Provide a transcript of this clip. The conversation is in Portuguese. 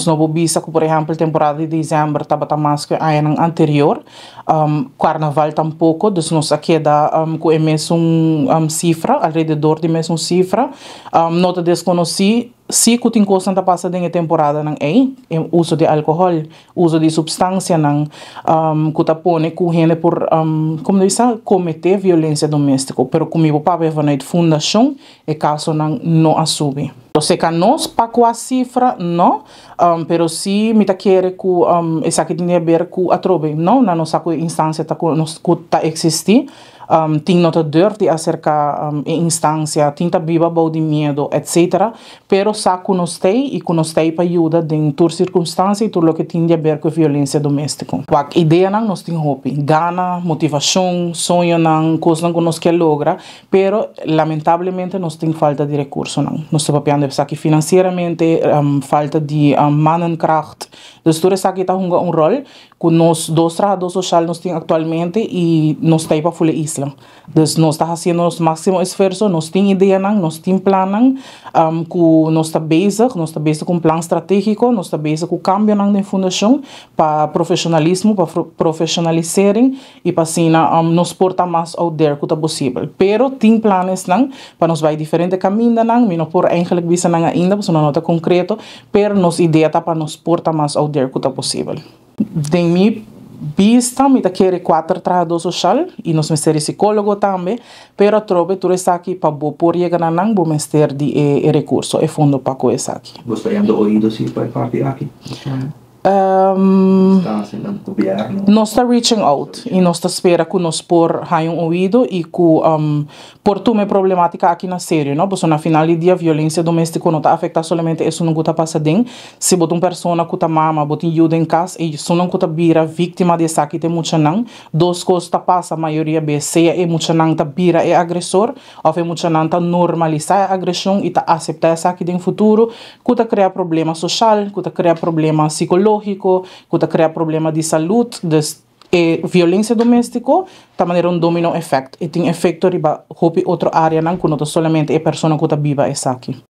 Snobobisa, que por exemplo, temporada de dezembro estava tá mais que a ano anterior. Um, carnaval tampouco, então nós aqui dá um, com a mesma um, cifra, alrededor de mesma cifra. Um, nota desconheci, se que tem que passa dentro temporada não é, uso de álcool, uso de substância um, que tá pone correndo por, um, como diz, ah, cometer violência doméstica. Pero comigo, papai, vai na fundação, e caso não, não Você canos paco a cifra, no, um, pero si mi ta quere ku um, e saki dine ber ku atrobe, no, na no saco instância ta ku ta existi, um, ting nota dirty acerca um, e instância, tinta biba bau de medo, etc. Pero saco no stay e ku no stay pa ajuda den tur circunstância e tur lo que tinha ber ku violência doméstica. Wak ideia nan nos tin hopi, gana, motivação, sonho nan, coisa nos que logra, pero lamentablemente nos tin falta de recurso nan, nos papian dan heb je financieramente, um, ähm, falta de um, ähm, mannenkracht. Entonces aquí está jugando um rol com los dois trabalhos sociais nós temos atualmente e nós está para fazer isla. então nos está fazendo los máximo esfuerzo, nos tiene ideas, nos tiene planan, um, con, nos está bezig, nos está com um plano estratégico, nos está com con cambio en la fundación para profissionalismo, para profesionalizar e para así um, nos porta mais ao there que possível, Pero tem planes para nos vai diferente caminho caminos, no por eigenlijk bisa ainda, pues una nota concreto, pero ideia está para nos porta mais ao derku ta posibel. Din mi vista, mi ta quere quattro trabajadores social y nos mesteri psicólogo también, pero trobe tu está aquí para poder por llegar a nang bo mester di e, recurso e fondo pa ko esaki. Vos oídos y pa parte aquí. Um, né? nós está reaching out e nós está espera que nós por um ouvido e que um, por tu me problemática aqui na série, não? Porque na final de dia violência doméstica não está afetada somente isso não está passando se botar uma pessoa que está mama, botar ajuda em casa e isso não está vira vítima de saque tem muito não, duas coisas está passa a maioria bem seja é muito não está vira é agressor ou é muita não está normalizar a agressão e está aceitar saque no futuro, que está criar problema social, que está criar problema psicológico psicológico, que cria problemas de saúde, de e eh, violência doméstica da maneira um domino effect e tem efeito riba outra outro área não que não somente a pessoa que está viva é aqui